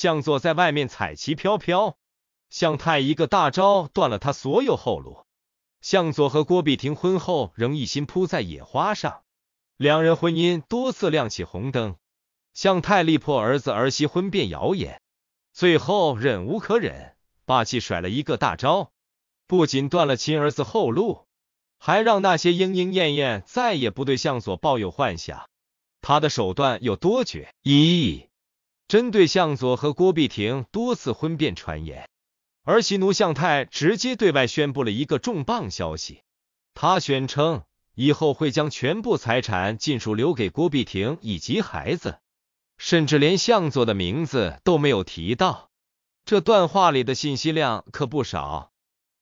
向佐在外面彩旗飘飘，向太一个大招断了他所有后路。向佐和郭碧婷婚后仍一心扑在野花上，两人婚姻多次亮起红灯。向太力破儿子儿媳婚变谣言，最后忍无可忍，霸气甩了一个大招，不仅断了亲儿子后路，还让那些莺莺燕燕再也不对向佐抱有幻想。他的手段有多绝？咦。针对向佐和郭碧婷多次婚变传言，儿媳奴向太直接对外宣布了一个重磅消息。他宣称以后会将全部财产尽数留给郭碧婷以及孩子，甚至连向佐的名字都没有提到。这段话里的信息量可不少。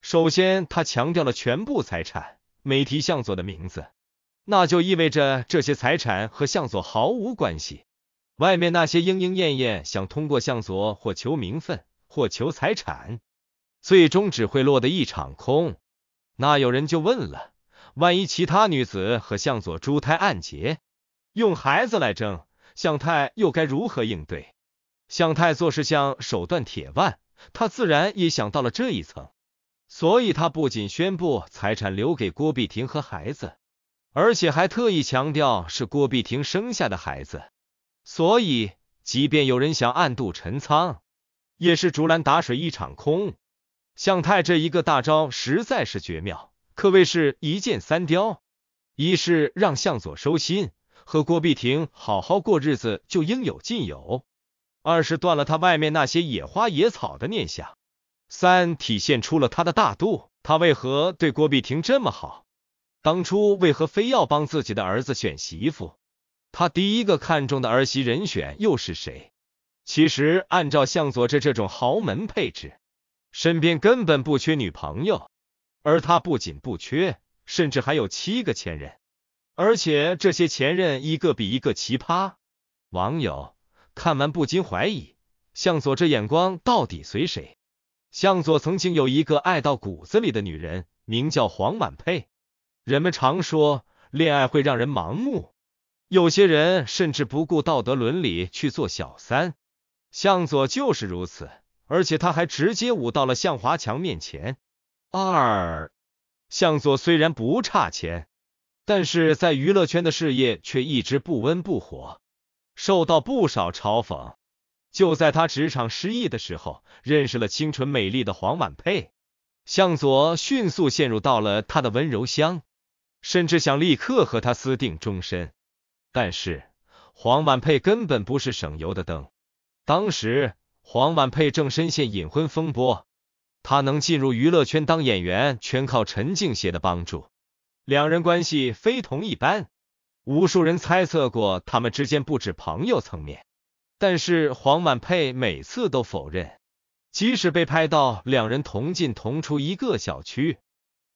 首先，他强调了全部财产，没提向佐的名字，那就意味着这些财产和向佐毫无关系。外面那些莺莺燕燕，想通过向佐或求名分，或求财产，最终只会落得一场空。那有人就问了：万一其他女子和向佐珠胎暗结，用孩子来争，向太又该如何应对？向太做事像手段铁腕，他自然也想到了这一层，所以他不仅宣布财产留给郭碧婷和孩子，而且还特意强调是郭碧婷生下的孩子。所以，即便有人想暗度陈仓，也是竹篮打水一场空。向太这一个大招实在是绝妙，可谓是一箭三雕：一是让向佐收心，和郭碧婷好好过日子就应有尽有；二是断了他外面那些野花野草的念想；三体现出了他的大度。他为何对郭碧婷这么好？当初为何非要帮自己的儿子选媳妇？他第一个看中的儿媳人选又是谁？其实按照向佐这这种豪门配置，身边根本不缺女朋友，而他不仅不缺，甚至还有七个前任，而且这些前任一个比一个奇葩。网友看完不禁怀疑，向佐这眼光到底随谁？向佐曾经有一个爱到骨子里的女人，名叫黄婉佩。人们常说，恋爱会让人盲目。有些人甚至不顾道德伦理去做小三，向佐就是如此，而且他还直接舞到了向华强面前。二向佐虽然不差钱，但是在娱乐圈的事业却一直不温不火，受到不少嘲讽。就在他职场失意的时候，认识了清纯美丽的黄婉佩，向佐迅速陷入到了她的温柔乡，甚至想立刻和她私定终身。但是黄婉佩根本不是省油的灯。当时黄婉佩正深陷隐婚风波，她能进入娱乐圈当演员，全靠陈静协的帮助，两人关系非同一般。无数人猜测过他们之间不止朋友层面，但是黄婉佩每次都否认，即使被拍到两人同进同出一个小区，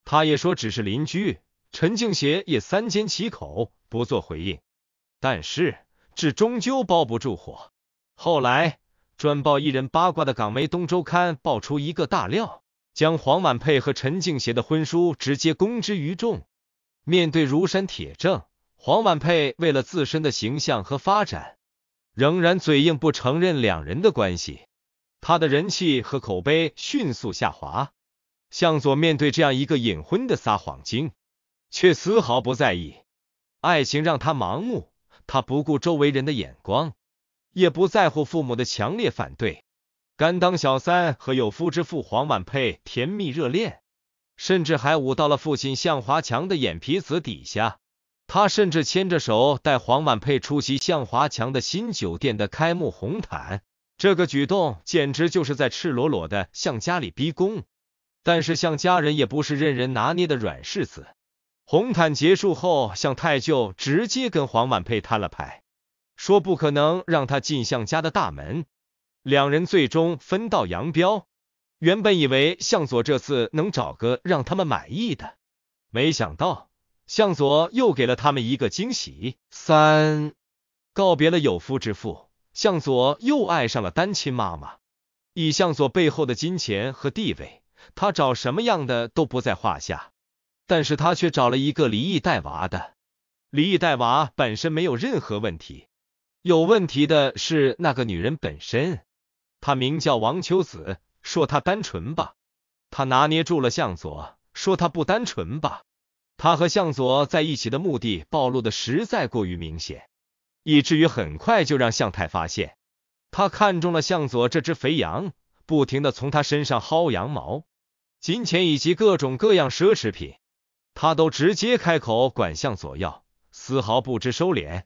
他也说只是邻居。陈静协也三缄其口，不做回应。但是，纸终究包不住火。后来，专报艺人八卦的港媒《东周刊》爆出一个大料，将黄婉佩和陈静协的婚书直接公之于众。面对如山铁证，黄婉佩为了自身的形象和发展，仍然嘴硬不承认两人的关系。他的人气和口碑迅速下滑。向佐面对这样一个隐婚的撒谎精，却丝毫不在意。爱情让他盲目。他不顾周围人的眼光，也不在乎父母的强烈反对，甘当小三和有夫之妇黄婉佩甜蜜热恋，甚至还舞到了父亲向华强的眼皮子底下。他甚至牵着手带黄婉佩出席向华强的新酒店的开幕红毯，这个举动简直就是在赤裸裸的向家里逼宫。但是向家人也不是任人拿捏的软柿子。红毯结束后，向太就直接跟黄婉佩摊了牌，说不可能让他进向家的大门。两人最终分道扬镳。原本以为向佐这次能找个让他们满意的，没想到向佐又给了他们一个惊喜。三告别了有夫之妇，向佐又爱上了单亲妈妈。以向佐背后的金钱和地位，他找什么样的都不在话下。但是他却找了一个离异带娃的。离异带娃本身没有任何问题，有问题的是那个女人本身。她名叫王秋子，说她单纯吧，她拿捏住了向佐；说她不单纯吧，她和向佐在一起的目的暴露的实在过于明显，以至于很快就让向太发现。他看中了向佐这只肥羊，不停的从他身上薅羊毛、金钱以及各种各样奢侈品。他都直接开口管向左要，丝毫不知收敛。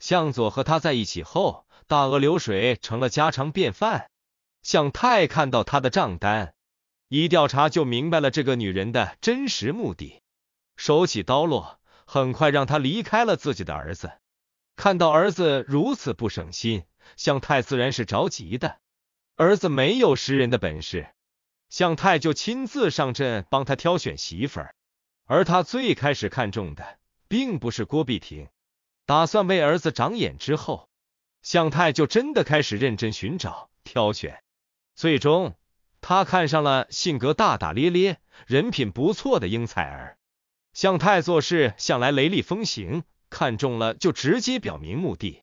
向左和他在一起后，大额流水成了家常便饭。向太看到他的账单，一调查就明白了这个女人的真实目的，手起刀落，很快让他离开了自己的儿子。看到儿子如此不省心，向太自然是着急的。儿子没有识人的本事，向太就亲自上阵帮他挑选媳妇儿。而他最开始看中的并不是郭碧婷，打算为儿子长眼之后，向太就真的开始认真寻找、挑选，最终他看上了性格大大咧咧、人品不错的英采儿。向太做事向来雷厉风行，看中了就直接表明目的，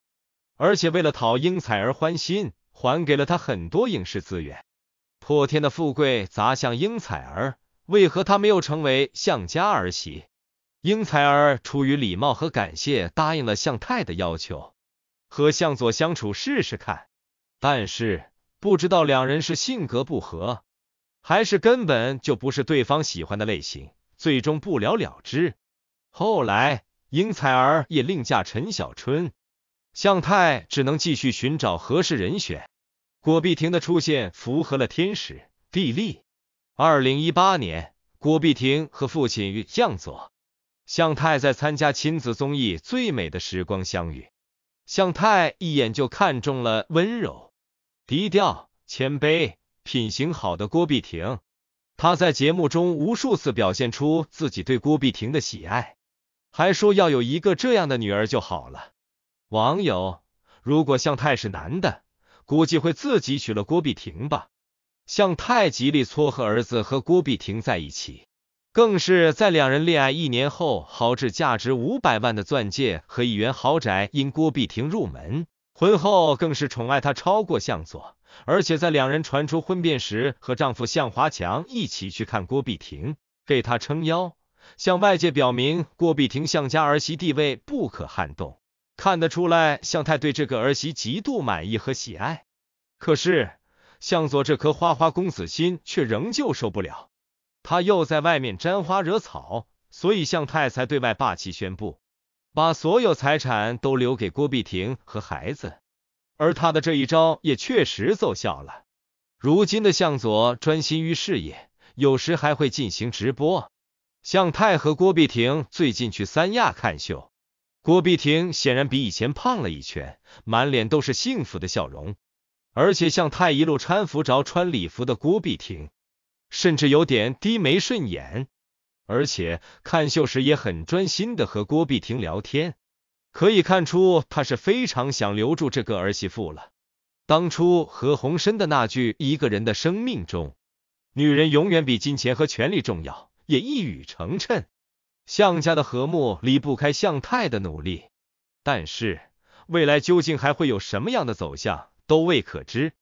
而且为了讨英采儿欢心，还给了他很多影视资源，破天的富贵砸向英采儿。为何他没有成为向家儿媳？英才儿出于礼貌和感谢，答应了向太的要求，和向佐相处试试看。但是不知道两人是性格不合，还是根本就不是对方喜欢的类型，最终不了了之。后来，英才儿也另嫁陈小春，向太只能继续寻找合适人选。郭碧婷的出现符合了天时地利。二零一八年，郭碧婷和父亲与向佐、向太在参加亲子综艺《最美的时光》相遇，向太一眼就看中了温柔、低调、谦卑、品行好的郭碧婷。他在节目中无数次表现出自己对郭碧婷的喜爱，还说要有一个这样的女儿就好了。网友：如果向太是男的，估计会自己娶了郭碧婷吧。向太极力撮合儿子和郭碧婷在一起，更是在两人恋爱一年后，豪掷价值五百万的钻戒和一元豪宅，因郭碧婷入门。婚后更是宠爱她超过向佐，而且在两人传出婚变时，和丈夫向华强一起去看郭碧婷，给她撑腰，向外界表明郭碧婷向家儿媳地位不可撼动。看得出来，向太对这个儿媳极度满意和喜爱。可是。向佐这颗花花公子心却仍旧受不了，他又在外面沾花惹草，所以向太才对外霸气宣布，把所有财产都留给郭碧婷和孩子。而他的这一招也确实奏效了，如今的向佐专心于事业，有时还会进行直播。向太和郭碧婷最近去三亚看秀，郭碧婷显然比以前胖了一圈，满脸都是幸福的笑容。而且向太一路搀扶着穿礼服的郭碧婷，甚至有点低眉顺眼，而且看秀时也很专心的和郭碧婷聊天，可以看出他是非常想留住这个儿媳妇了。当初何鸿燊的那句“一个人的生命中，女人永远比金钱和权力重要”也一语成谶。向家的和睦离不开向太的努力，但是未来究竟还会有什么样的走向？都未可知。